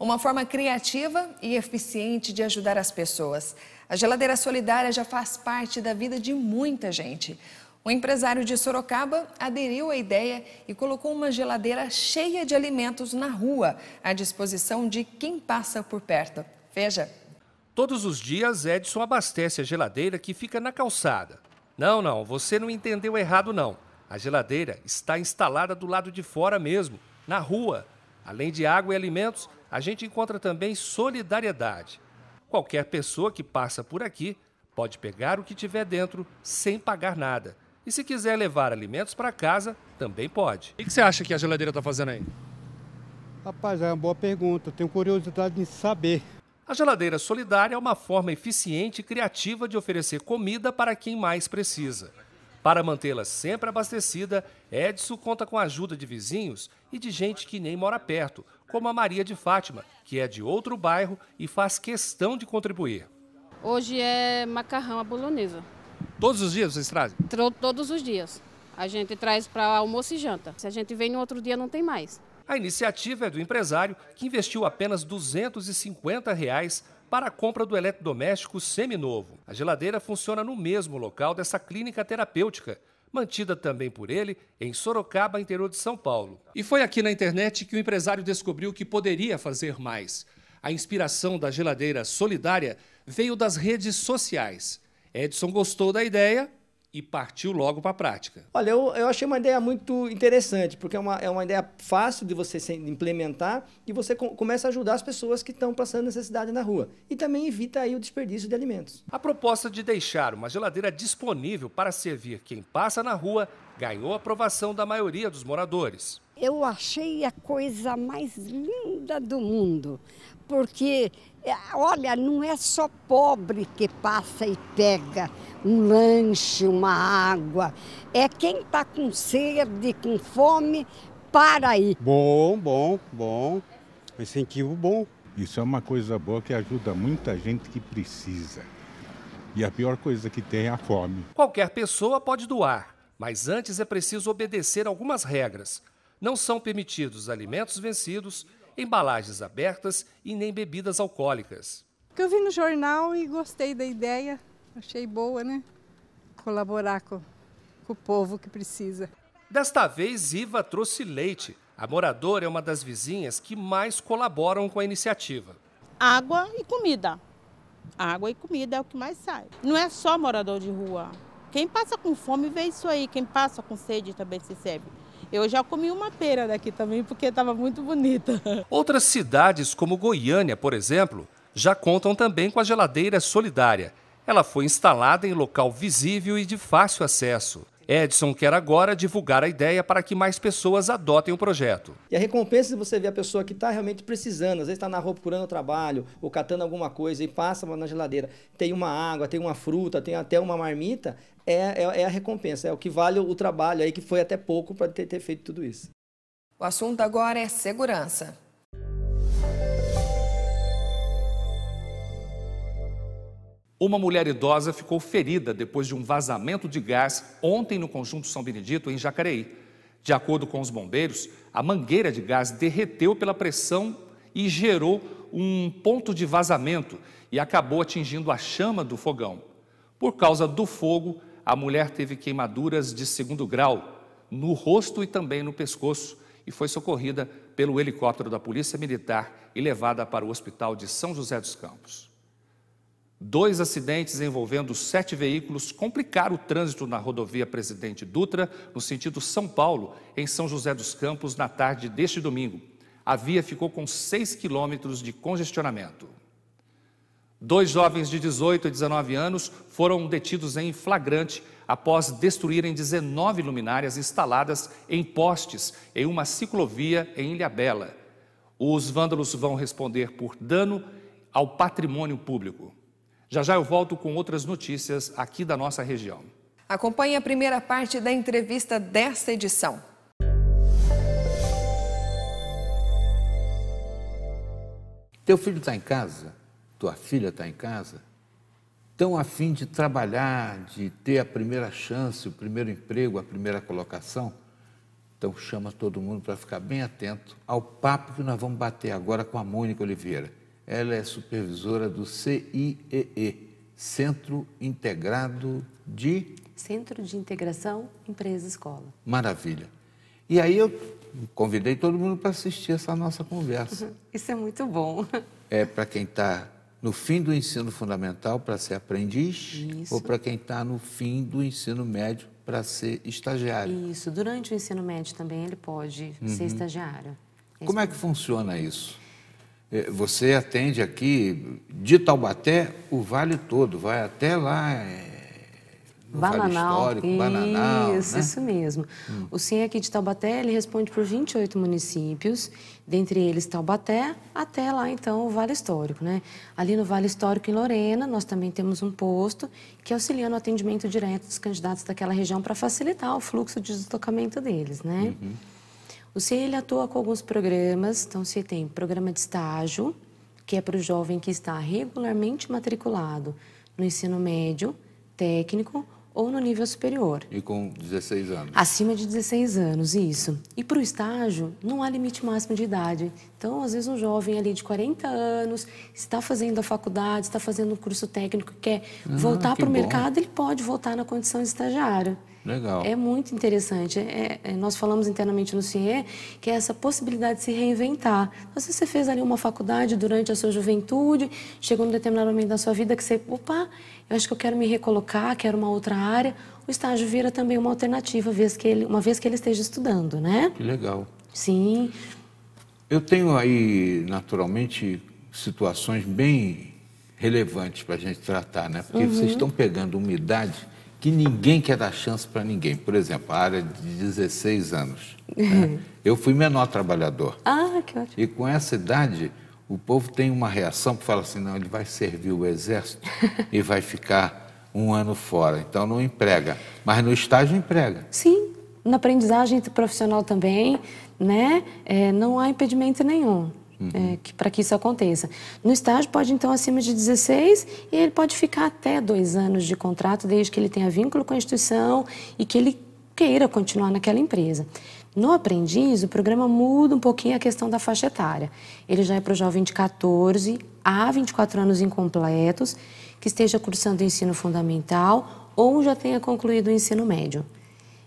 Uma forma criativa e eficiente de ajudar as pessoas. A geladeira solidária já faz parte da vida de muita gente. Um empresário de Sorocaba aderiu à ideia e colocou uma geladeira cheia de alimentos na rua, à disposição de quem passa por perto. Veja. Todos os dias, Edson abastece a geladeira que fica na calçada. Não, não, você não entendeu errado, não. A geladeira está instalada do lado de fora mesmo, na rua. Além de água e alimentos, a gente encontra também solidariedade. Qualquer pessoa que passa por aqui pode pegar o que tiver dentro sem pagar nada. E se quiser levar alimentos para casa, também pode. O que você acha que a geladeira está fazendo aí? Rapaz, é uma boa pergunta. Tenho curiosidade em saber. A geladeira solidária é uma forma eficiente e criativa de oferecer comida para quem mais precisa. Para mantê-la sempre abastecida, Edson conta com a ajuda de vizinhos e de gente que nem mora perto, como a Maria de Fátima, que é de outro bairro e faz questão de contribuir. Hoje é macarrão à bolonesa. Todos os dias vocês trazem? Todos os dias. A gente traz para almoço e janta. Se a gente vem no outro dia, não tem mais. A iniciativa é do empresário que investiu apenas R$ 250 para a compra do eletrodoméstico seminovo. A geladeira funciona no mesmo local dessa clínica terapêutica, mantida também por ele em Sorocaba, interior de São Paulo. E foi aqui na internet que o empresário descobriu que poderia fazer mais. A inspiração da geladeira solidária veio das redes sociais. Edson gostou da ideia e partiu logo para a prática? Olha, eu, eu achei uma ideia muito interessante, porque é uma, é uma ideia fácil de você implementar e você com, começa a ajudar as pessoas que estão passando necessidade na rua. E também evita aí o desperdício de alimentos. A proposta de deixar uma geladeira disponível para servir quem passa na rua ganhou aprovação da maioria dos moradores. Eu achei a coisa mais linda do mundo, porque, é, olha, não é só pobre que passa e pega um lanche, uma água. É quem está com sede, com fome, para aí. Bom, bom, bom. Incentivo bom. Isso é uma coisa boa que ajuda muita gente que precisa. E a pior coisa que tem é a fome. Qualquer pessoa pode doar, mas antes é preciso obedecer algumas regras. Não são permitidos alimentos vencidos, embalagens abertas e nem bebidas alcoólicas. eu vi no jornal e gostei da ideia, achei boa, né? Colaborar com, com o povo que precisa. Desta vez, Iva trouxe leite. A moradora é uma das vizinhas que mais colaboram com a iniciativa. Água e comida. Água e comida é o que mais sai. Não é só morador de rua. Quem passa com fome vê isso aí. Quem passa com sede também se serve. Eu já comi uma pera daqui também porque estava muito bonita. Outras cidades, como Goiânia, por exemplo, já contam também com a geladeira solidária. Ela foi instalada em local visível e de fácil acesso. Edson quer agora divulgar a ideia para que mais pessoas adotem o projeto. E a recompensa de você ver a pessoa que está realmente precisando, às vezes está na rua procurando trabalho ou catando alguma coisa e passa na geladeira, tem uma água, tem uma fruta, tem até uma marmita, é, é, é a recompensa, é o que vale o trabalho aí que foi até pouco para ter, ter feito tudo isso. O assunto agora é segurança. Uma mulher idosa ficou ferida depois de um vazamento de gás ontem no conjunto São Benedito, em Jacareí. De acordo com os bombeiros, a mangueira de gás derreteu pela pressão e gerou um ponto de vazamento e acabou atingindo a chama do fogão. Por causa do fogo, a mulher teve queimaduras de segundo grau no rosto e também no pescoço e foi socorrida pelo helicóptero da Polícia Militar e levada para o Hospital de São José dos Campos. Dois acidentes envolvendo sete veículos complicaram o trânsito na rodovia Presidente Dutra, no sentido São Paulo, em São José dos Campos, na tarde deste domingo. A via ficou com 6 quilômetros de congestionamento. Dois jovens de 18 e 19 anos foram detidos em flagrante após destruírem 19 luminárias instaladas em postes em uma ciclovia em Ilhabela. Os vândalos vão responder por dano ao patrimônio público. Já já eu volto com outras notícias aqui da nossa região. Acompanhe a primeira parte da entrevista desta edição. Teu filho está em casa, tua filha está em casa, tão fim de trabalhar, de ter a primeira chance, o primeiro emprego, a primeira colocação. Então chama todo mundo para ficar bem atento ao papo que nós vamos bater agora com a Mônica Oliveira. Ela é supervisora do CIEE, Centro Integrado de. Centro de Integração Empresa-Escola. Maravilha. E aí eu convidei todo mundo para assistir essa nossa conversa. Isso é muito bom. É para quem está no fim do ensino fundamental para ser aprendiz Isso. ou para quem está no fim do ensino médio para ser estagiário. Isso, durante o ensino médio também ele pode uhum. ser estagiário. Como é que funciona isso? É, você atende aqui de Taubaté o vale todo, vai até lá. É, no Bananal, vale isso, Bananal, né? isso mesmo. Hum. O CIEM aqui de Taubaté, ele responde por 28 municípios, dentre eles Taubaté, até lá então o Vale Histórico, né? Ali no Vale Histórico em Lorena, nós também temos um posto que auxilia no atendimento direto dos candidatos daquela região para facilitar o fluxo de deslocamento deles, né? Uhum. O ele atua com alguns programas, então se tem programa de estágio, que é para o jovem que está regularmente matriculado no ensino médio, técnico ou no nível superior. E com 16 anos? Acima de 16 anos, isso. E para o estágio, não há limite máximo de idade. Então, às vezes, um jovem ali de 40 anos está fazendo a faculdade, está fazendo um curso técnico, quer ah, voltar para o mercado, ele pode voltar na condição de estagiário. Legal. É muito interessante. É, é, é nós falamos internamente no CIE que é essa possibilidade de se reinventar. Então, se você fez ali uma faculdade durante a sua juventude, chegou num determinado momento da sua vida que você, opa, eu acho que eu quero me recolocar, quero uma outra área, o estágio vira também uma alternativa, vez que ele, uma vez que ele esteja estudando, né? Que legal. Sim. Eu tenho aí, naturalmente, situações bem relevantes para a gente tratar, né? Porque uhum. vocês estão pegando umidade que ninguém quer dar chance para ninguém. Por exemplo, a área de 16 anos. Né? Eu fui menor trabalhador. Ah, que ótimo. E com essa idade, o povo tem uma reação que fala assim, não, ele vai servir o exército e vai ficar um ano fora. Então, não emprega. Mas no estágio, emprega. Sim, na aprendizagem profissional também, né? É, não há impedimento nenhum uhum. é, para que isso aconteça. No estágio, pode então acima de 16 e ele pode ficar até dois anos de contrato, desde que ele tenha vínculo com a instituição e que ele queira continuar naquela empresa. No aprendiz, o programa muda um pouquinho a questão da faixa etária. Ele já é para o jovem de 14 a 24 anos incompletos, que esteja cursando o ensino fundamental ou já tenha concluído o ensino médio.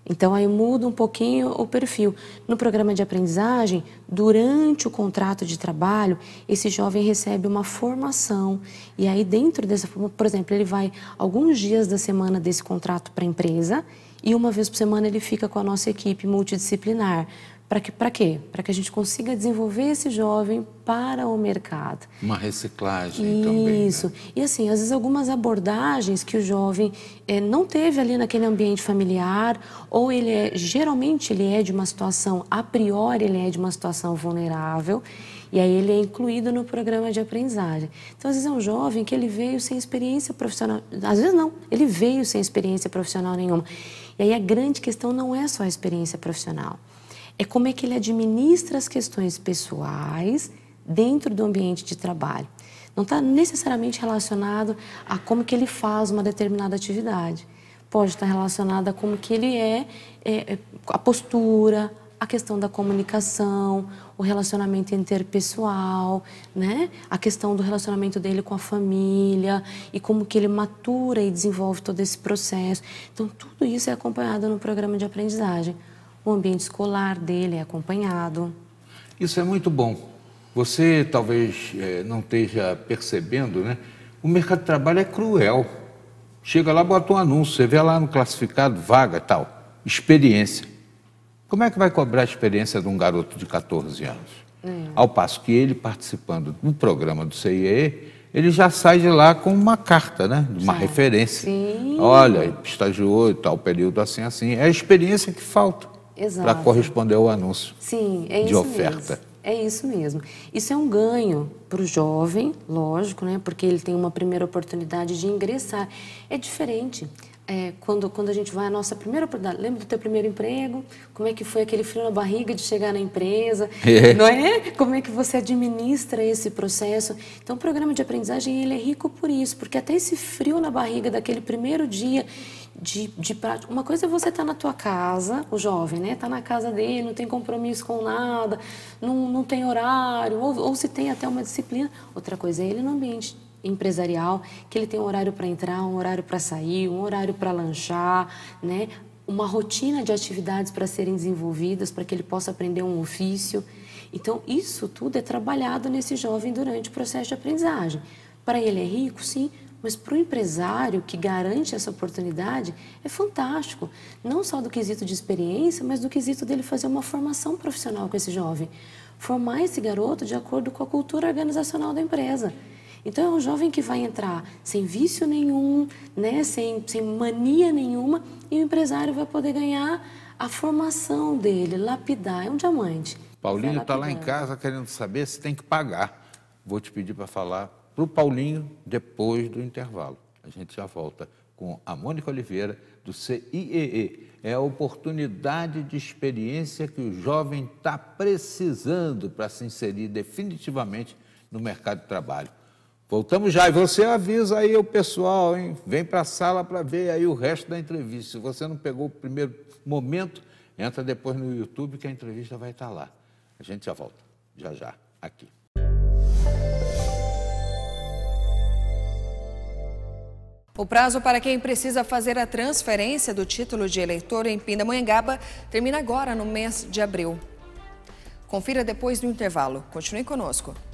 Então aí muda um pouquinho o perfil. No programa de aprendizagem, durante o contrato de trabalho, esse jovem recebe uma formação e aí dentro dessa, por exemplo, ele vai alguns dias da semana desse contrato para a empresa e uma vez por semana ele fica com a nossa equipe multidisciplinar para que, quê? Para que a gente consiga desenvolver esse jovem para o mercado. Uma reciclagem né? Isso. também. Isso. Né? E assim, às vezes algumas abordagens que o jovem é, não teve ali naquele ambiente familiar, ou ele é, geralmente ele é de uma situação, a priori ele é de uma situação vulnerável, e aí ele é incluído no programa de aprendizagem. Então, às vezes é um jovem que ele veio sem experiência profissional, às vezes não, ele veio sem experiência profissional nenhuma. E aí a grande questão não é só a experiência profissional é como é que ele administra as questões pessoais dentro do ambiente de trabalho. Não está necessariamente relacionado a como que ele faz uma determinada atividade. Pode estar tá relacionado a como que ele é, é, é a postura, a questão da comunicação, o relacionamento interpessoal, né? A questão do relacionamento dele com a família e como que ele matura e desenvolve todo esse processo. Então, tudo isso é acompanhado no programa de aprendizagem o ambiente escolar dele é acompanhado. Isso é muito bom. Você talvez é, não esteja percebendo, né? O mercado de trabalho é cruel. Chega lá, bota um anúncio, você vê lá no classificado vaga tal, experiência. Como é que vai cobrar a experiência de um garoto de 14 anos? É. Ao passo que ele, participando do programa do CIE, ele já sai de lá com uma carta, né? Uma já. referência. Sim. Olha, estagiou e tal, período assim, assim. É a experiência que falta para corresponder ao anúncio Sim, é de oferta. Mesmo. É isso mesmo. Isso é um ganho para o jovem, lógico, né? Porque ele tem uma primeira oportunidade de ingressar. É diferente é, quando, quando a gente vai à nossa primeira oportunidade. Lembra do teu primeiro emprego? Como é que foi aquele frio na barriga de chegar na empresa? É. Não é? Como é que você administra esse processo? Então, o programa de aprendizagem ele é rico por isso, porque até esse frio na barriga daquele primeiro dia de, de prática. Uma coisa é você estar tá na tua casa, o jovem, né? Está na casa dele, não tem compromisso com nada, não, não tem horário, ou, ou se tem até uma disciplina. Outra coisa é ele no ambiente empresarial, que ele tem um horário para entrar, um horário para sair, um horário para lanchar, né? uma rotina de atividades para serem desenvolvidas, para que ele possa aprender um ofício. Então, isso tudo é trabalhado nesse jovem durante o processo de aprendizagem. Para ele é rico, sim, mas para o empresário que garante essa oportunidade, é fantástico. Não só do quesito de experiência, mas do quesito dele fazer uma formação profissional com esse jovem. Formar esse garoto de acordo com a cultura organizacional da empresa. Então, é um jovem que vai entrar sem vício nenhum, né, sem, sem mania nenhuma, e o empresário vai poder ganhar a formação dele, lapidar. É um diamante. Paulinho está lá em casa querendo saber se tem que pagar. Vou te pedir para falar para o Paulinho depois do intervalo. A gente já volta com a Mônica Oliveira, do CIEE. É a oportunidade de experiência que o jovem está precisando para se inserir definitivamente no mercado de trabalho. Voltamos já. E você avisa aí o pessoal, hein? Vem para a sala para ver aí o resto da entrevista. Se você não pegou o primeiro momento, entra depois no YouTube que a entrevista vai estar tá lá. A gente já volta, já já, aqui. O prazo para quem precisa fazer a transferência do título de eleitor em Pindamonhangaba termina agora no mês de abril. Confira depois do intervalo. Continue conosco.